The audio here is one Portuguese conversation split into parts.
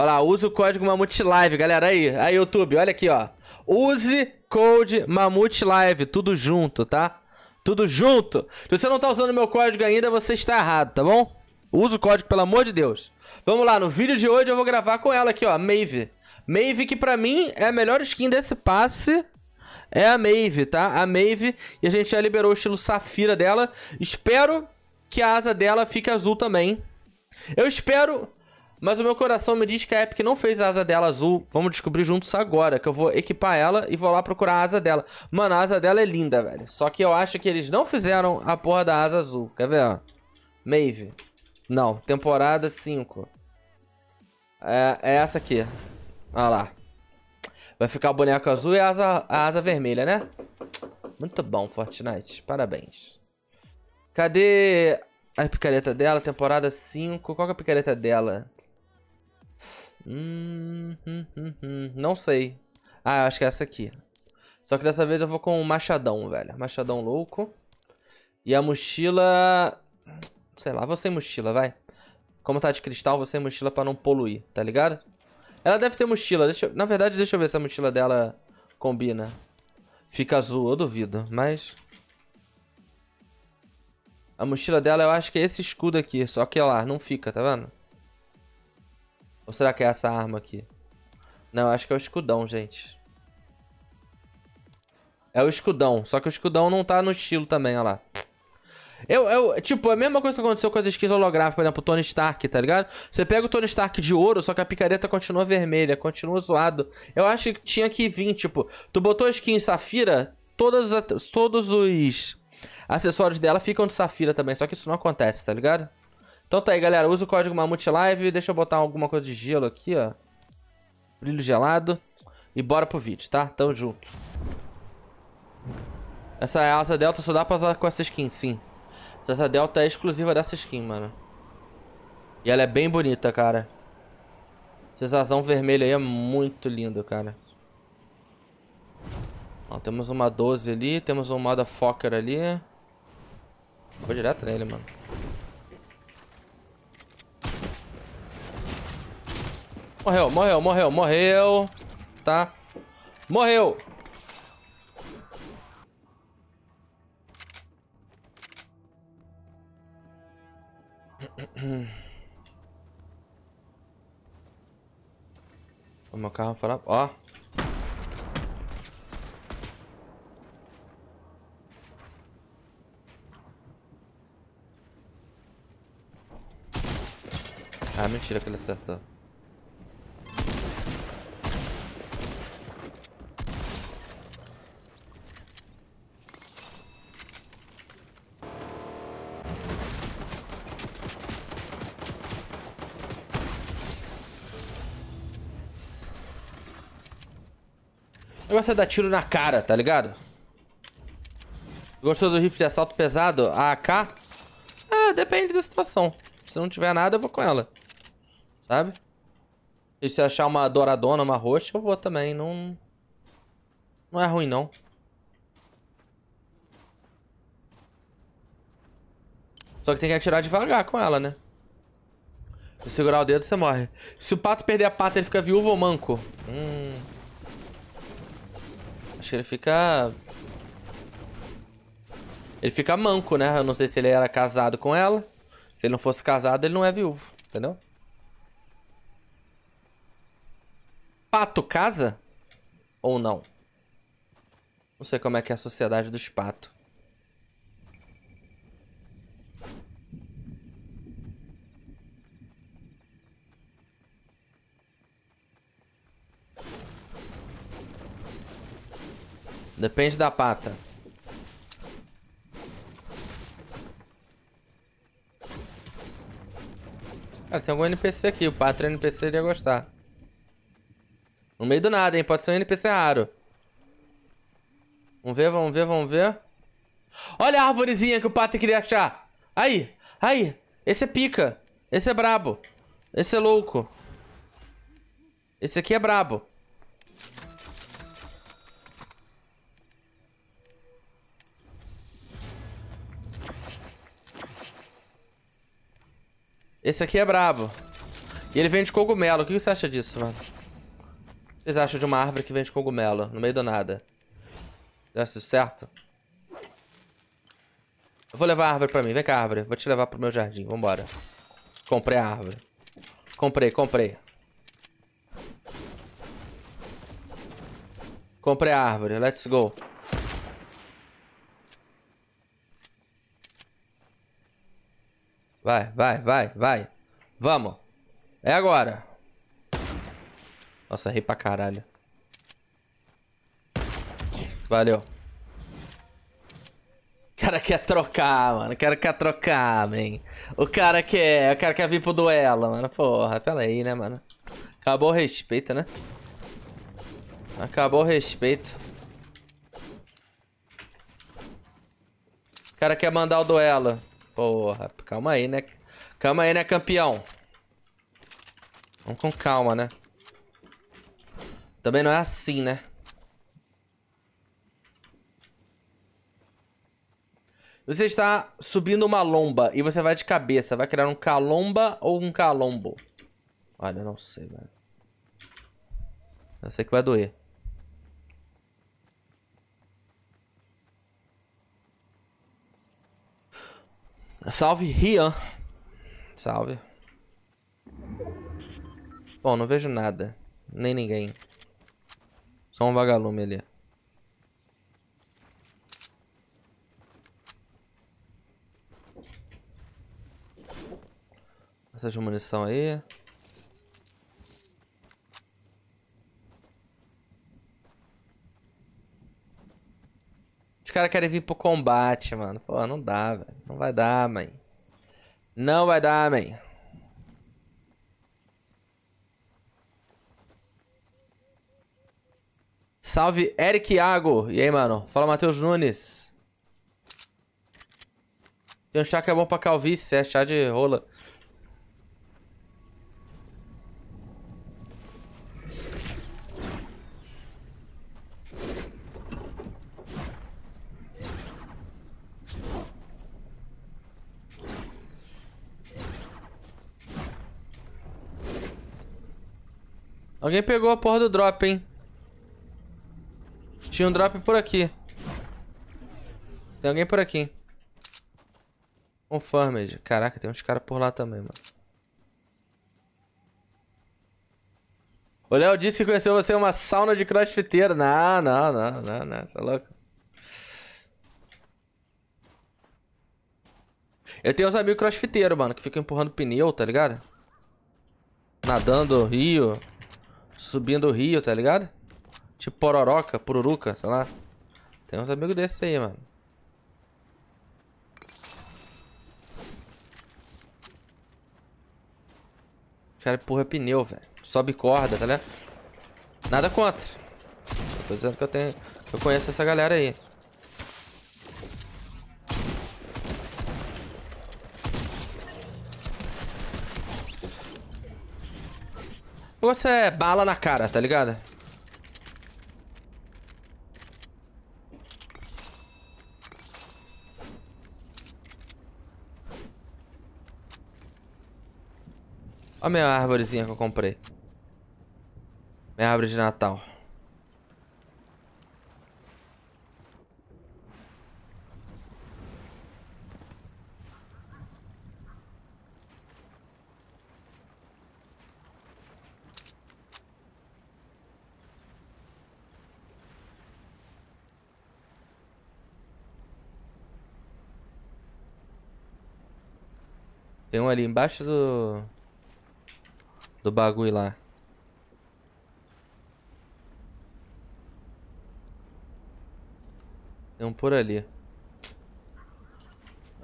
Olha lá, usa o código Mamute Live, galera. Aí, aí, YouTube, olha aqui, ó. Use code Mamute Live, tudo junto, tá? Tudo junto. Se você não tá usando meu código ainda, você está errado, tá bom? Usa o código, pelo amor de Deus. Vamos lá, no vídeo de hoje eu vou gravar com ela aqui, ó, Maeve. Maeve, que pra mim é a melhor skin desse passe, é a Maeve, tá? A Maeve, e a gente já liberou o estilo Safira dela. Espero que a asa dela fique azul também. Eu espero mas o meu coração me diz que a Epic não fez a asa dela azul. Vamos descobrir juntos agora, que eu vou equipar ela e vou lá procurar a asa dela. Mano, a asa dela é linda, velho. Só que eu acho que eles não fizeram a porra da asa azul. Quer ver? Maeve. Não, temporada 5. É, é essa aqui. Olha lá. Vai ficar o boneco azul e a asa, a asa vermelha, né? Muito bom, Fortnite. Parabéns. Cadê a picareta dela? Temporada 5. Qual é a picareta dela? Hum, hum, hum, hum. Não sei. Ah, acho que é essa aqui. Só que dessa vez eu vou com o machadão, velho. Machadão louco. E a mochila... Sei lá, vou sem mochila, vai. Como tá de cristal, vou sem mochila pra não poluir, tá ligado? Ela deve ter mochila. Deixa eu... Na verdade, deixa eu ver se a mochila dela combina. Fica azul, eu duvido, mas... A mochila dela eu acho que é esse escudo aqui, só que é lá, não fica, tá vendo? Ou será que é essa arma aqui? Não, acho que é o escudão, gente. É o escudão. Só que o escudão não tá no estilo também, olha lá. Eu, eu, tipo, é a mesma coisa que aconteceu com as skins holográficas, por exemplo, o Tony Stark, tá ligado? Você pega o Tony Stark de ouro, só que a picareta continua vermelha, continua zoado. Eu acho que tinha que vir, tipo, tu botou a skin Safira, todas, todos os acessórios dela ficam de Safira também, só que isso não acontece, tá ligado? Então tá aí, galera. Usa o código Mamute Live. Deixa eu botar alguma coisa de gelo aqui, ó. Brilho gelado. E bora pro vídeo, tá? Tamo junto. Essa asa delta só dá pra usar com essa skin, sim. Essa delta é exclusiva dessa skin, mano. E ela é bem bonita, cara. Sensação vermelha aí é muito lindo, cara. Ó, temos uma 12 ali, temos um Motherfucker ali. Vou direto nele, mano. Morreu, morreu, morreu, morreu. Tá. Morreu. O meu carro fará... Ó. Ah, mentira que ele acertou. gosta de dar tiro na cara, tá ligado? Gostou do rifle de assalto pesado? A AK? Ah, é, depende da situação. Se não tiver nada, eu vou com ela. Sabe? E se achar uma douradona, uma roxa, eu vou também. Não, não é ruim, não. Só que tem que atirar devagar com ela, né? Se segurar o dedo, você morre. Se o pato perder a pata, ele fica viúvo ou manco? Hum ele fica... Ele fica manco, né? Eu não sei se ele era casado com ela. Se ele não fosse casado, ele não é viúvo, entendeu? Pato casa? Ou não? Não sei como é que é a sociedade dos patos. Depende da pata. Cara, tem algum NPC aqui. O Pátria NPC iria gostar. No meio do nada, hein? Pode ser um NPC raro. Vamos ver, vamos ver, vamos ver. Olha a árvorezinha que o Pátria queria achar. Aí, aí. Esse é pica. Esse é brabo. Esse é louco. Esse aqui é brabo. Esse aqui é brabo. E ele vende cogumelo. O que você acha disso, mano? O que vocês acham de uma árvore que vende cogumelo no meio do nada? Dá isso certo? Eu vou levar a árvore pra mim. Vem cá, árvore. Vou te levar pro meu jardim. Vambora. Comprei a árvore. Comprei, comprei. Comprei a árvore. Let's go. Vai, vai, vai, vai. Vamos. É agora. Nossa, ri pra caralho. Valeu. O cara quer trocar, mano. O cara quer trocar, man. O cara quer... O cara quer vir pro duelo, mano. Porra, pera aí, né, mano. Acabou o respeito, né? Acabou o respeito. O cara quer mandar o duelo. Porra, calma aí, né? Calma aí, né, campeão? Vamos com calma, né? Também não é assim, né? Você está subindo uma lomba e você vai de cabeça. Vai criar um calomba ou um calombo? Olha, não sei, velho. Eu sei que vai doer. Salve, Rian. Salve. Bom, não vejo nada. Nem ninguém. Só um vagalume ali. de munição aí. caras querem vir pro combate, mano. Pô, não dá, velho. Não vai dar, mãe, Não vai dar, mãe. Salve, Eric Iago. E aí, mano? Fala, Matheus Nunes. Tem um chá que é bom pra calvície. É chá de rola. Alguém pegou a porra do drop, hein? Tinha um drop por aqui. Tem alguém por aqui. Confirmed. Caraca, tem uns caras por lá também, mano. O Léo disse que conheceu você em uma sauna de crossfiteiro. Não, não, não, não, não. Você é louco? Eu tenho uns amigos crossfiteiros, mano, que ficam empurrando pneu, tá ligado? Nadando, rio subindo o rio, tá ligado? Tipo pororoca, pururuca, sei lá. Tem uns amigos desses aí, mano. Os caras empurram pneu, velho. Sobe corda, tá ligado? Nada contra. tô dizendo que eu tenho. Eu conheço essa galera aí. negócio é bala na cara, tá ligado? Olha a minha árvorezinha que eu comprei. Minha árvore de Natal. um ali embaixo do... Do bagulho lá. Tem um por ali.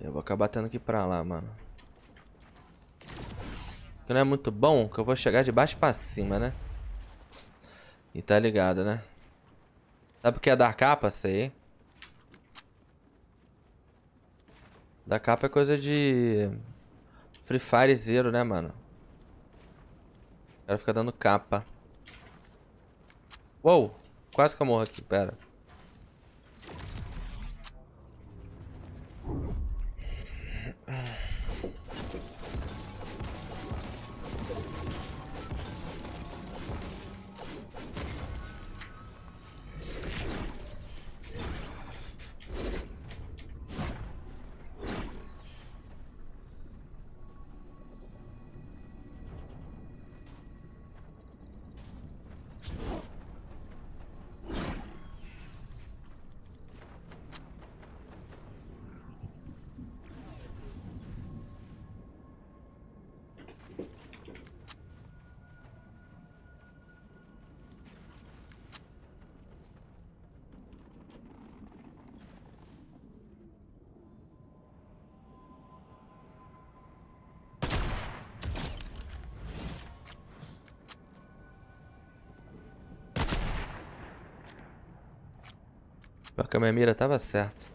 Eu vou acabar tendo que ir pra lá, mano. Que não é muito bom, que eu vou chegar de baixo pra cima, né? E tá ligado, né? Sabe o que é dar capa? Sei. Dar capa é coisa de... Free Fire zero, né, mano? O cara fica dando capa. Uou! Quase que eu morro aqui, pera. Pior que a minha mira tava certa.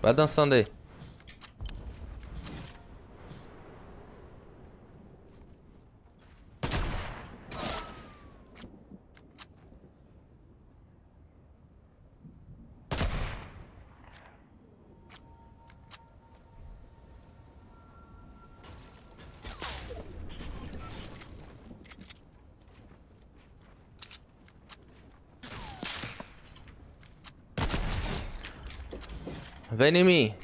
Vai dançando aí. Vem em mim.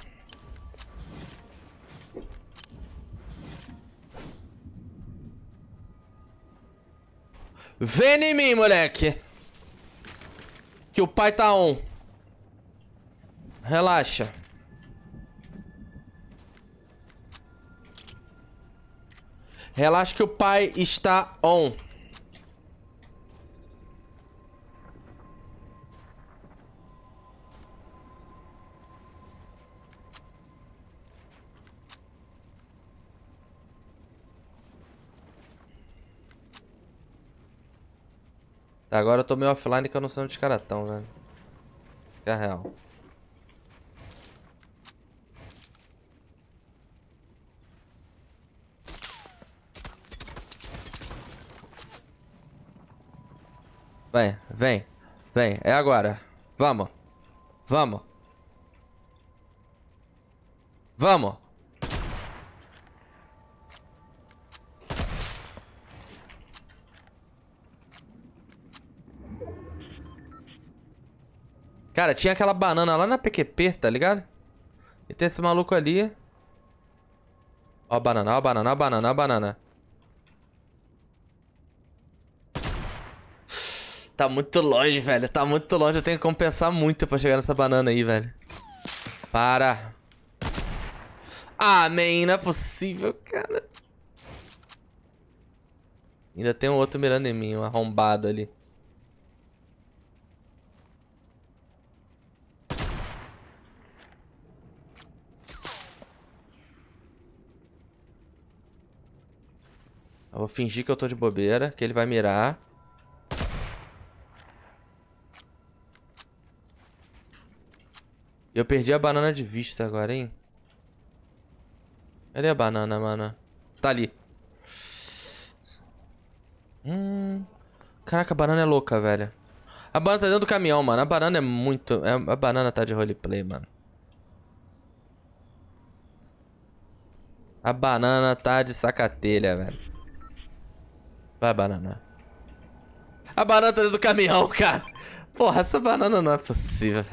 Vem em mim, moleque. Que o pai tá on. Relaxa. Relaxa que o pai está on. Tá, agora eu tô meio offline que eu não sou um descaratão, velho. é real. Vem, vem, vem. É agora. Vamos. Vamos. Vamos. Cara, tinha aquela banana lá na PQP, tá ligado? E tem esse maluco ali. Ó a banana, ó a banana, ó a banana, ó a banana. Tá muito longe, velho. Tá muito longe. Eu tenho que compensar muito pra chegar nessa banana aí, velho. Para. Ah, man, não é possível, cara. Ainda tem um outro mirando em mim, um arrombado ali. Eu vou fingir que eu tô de bobeira, que ele vai mirar. Eu perdi a banana de vista agora, hein? Cadê a banana, mano? Tá ali. Hum... Caraca, a banana é louca, velho. A banana tá dentro do caminhão, mano. A banana é muito... É, a banana tá de roleplay, mano. A banana tá de sacatelha, velho. Vai, banana. A banana tá dentro do caminhão, cara. Porra, essa banana não é possível.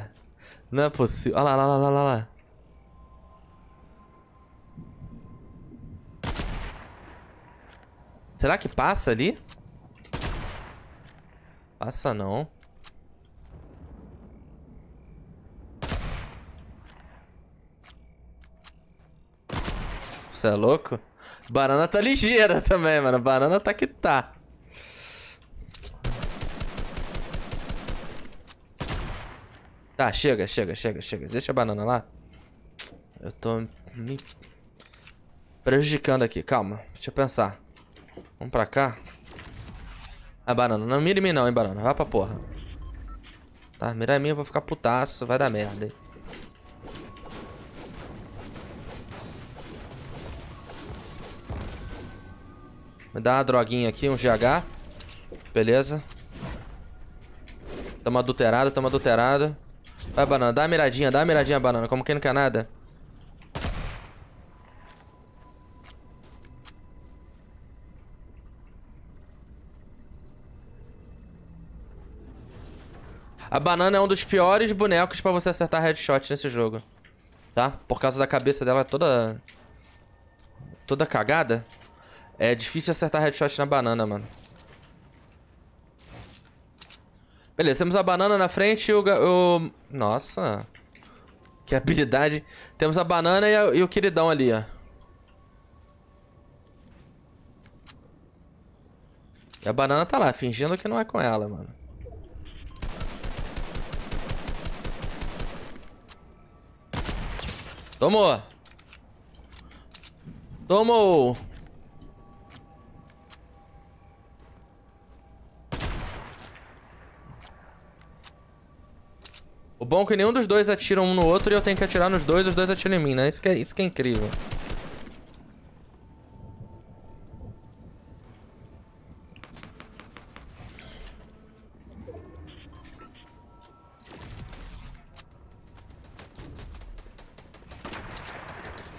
Não é possível. Olha lá, olha lá, olha lá, olha lá. Será que passa ali? Passa não. Você é louco? Banana tá ligeira também, mano. Banana tá que tá. Tá, chega, chega, chega, chega. Deixa a banana lá. Eu tô me prejudicando aqui. Calma, deixa eu pensar. Vamos pra cá. A banana, não mira em mim não, hein, banana. Vai pra porra. Tá, mira em mim, eu vou ficar putaço. Vai dar merda, hein. Me dá uma droguinha aqui, um GH. Beleza. Tamo adulterado, tamo adulterado. Vai, banana. Dá uma miradinha, dá uma miradinha, banana. Como quem não quer nada. A banana é um dos piores bonecos pra você acertar headshot nesse jogo. Tá? Por causa da cabeça dela toda... Toda cagada. É difícil acertar headshot na banana, mano. Beleza, temos a banana na frente e o... o... Nossa. Que habilidade. Temos a banana e, a, e o queridão ali, ó. E a banana tá lá, fingindo que não é com ela, mano. Tomou! Tomou! O bom é que nenhum dos dois atira um no outro e eu tenho que atirar nos dois, os dois atiram em mim, né? Isso que é, isso que é incrível.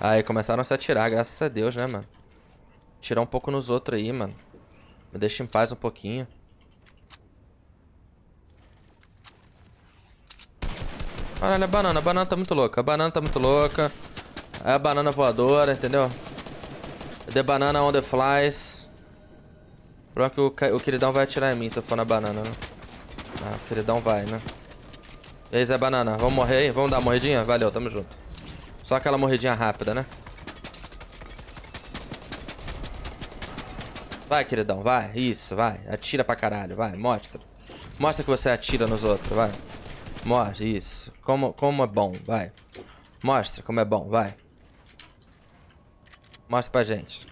Aí começaram a se atirar, graças a Deus, né, mano? Tirar um pouco nos outros aí, mano. Me deixa em paz um pouquinho. Caralho, a banana. A banana tá muito louca. A banana tá muito louca. É a banana voadora, entendeu? The banana on the flies. Pior que o, o queridão vai atirar em mim se eu for na banana, né? Ah, o queridão vai, né? E aí, Zé Banana, vamos morrer aí? Vamos dar uma morridinha? Valeu, tamo junto. Só aquela morridinha rápida, né? Vai, queridão, vai. Isso, vai. Atira pra caralho, vai. Mostra. Mostra que você atira nos outros, vai. Mostra, isso. Como, como é bom, vai. Mostra como é bom, vai. Mostra pra gente.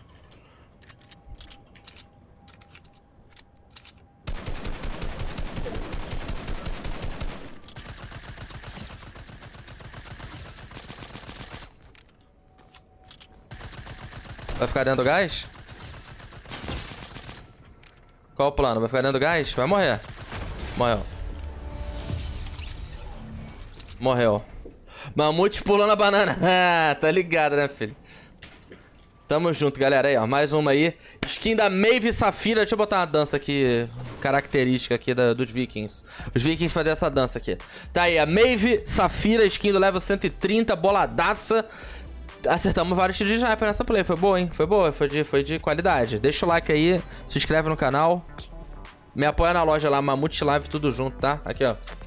Vai ficar dentro do gás? Qual o plano? Vai ficar dentro do gás? Vai morrer. Morreu. Mamute pulando a banana. Ah, tá ligado, né, filho? Tamo junto, galera. Aí, ó. Mais uma aí. Skin da Maeve Safira. Deixa eu botar uma dança aqui. Característica aqui da, dos vikings. Os vikings fazem essa dança aqui. Tá aí, a Maeve Safira, skin do level 130, boladaça. Acertamos vários tiros de sniper nessa play. Foi boa, hein? Foi boa. Foi de, foi de qualidade. Deixa o like aí. Se inscreve no canal. Me apoia na loja lá, Mamute Live, tudo junto, tá? Aqui, ó.